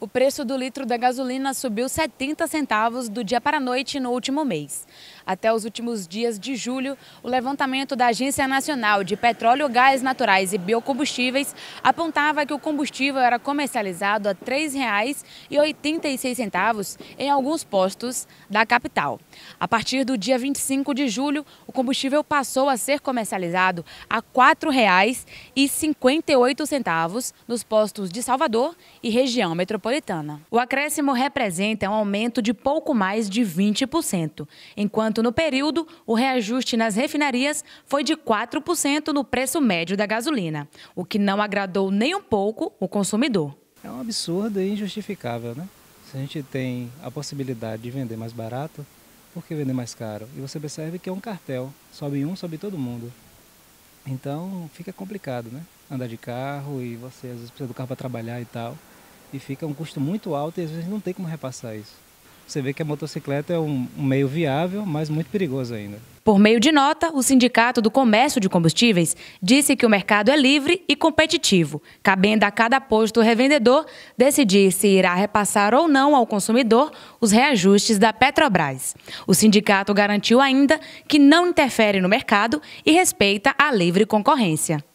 O preço do litro da gasolina subiu 70 centavos do dia para a noite no último mês. Até os últimos dias de julho, o levantamento da Agência Nacional de Petróleo, Gás Naturais e Biocombustíveis apontava que o combustível era comercializado a R$ 3,86 em alguns postos da capital. A partir do dia 25 de julho, o combustível passou a ser comercializado a R$ 4,58 nos postos de Salvador e região metropolitana. O acréscimo representa um aumento de pouco mais de 20%, enquanto no período, o reajuste nas refinarias foi de 4% no preço médio da gasolina, o que não agradou nem um pouco o consumidor. É um absurdo e injustificável, né? Se a gente tem a possibilidade de vender mais barato, por que vender mais caro? E você percebe que é um cartel, sobe um, sobe todo mundo. Então fica complicado, né? Andar de carro e você às vezes precisa do carro para trabalhar e tal. E fica um custo muito alto e às vezes não tem como repassar isso. Você vê que a motocicleta é um, um meio viável, mas muito perigoso ainda. Por meio de nota, o Sindicato do Comércio de Combustíveis disse que o mercado é livre e competitivo, cabendo a cada posto revendedor decidir se irá repassar ou não ao consumidor os reajustes da Petrobras. O sindicato garantiu ainda que não interfere no mercado e respeita a livre concorrência.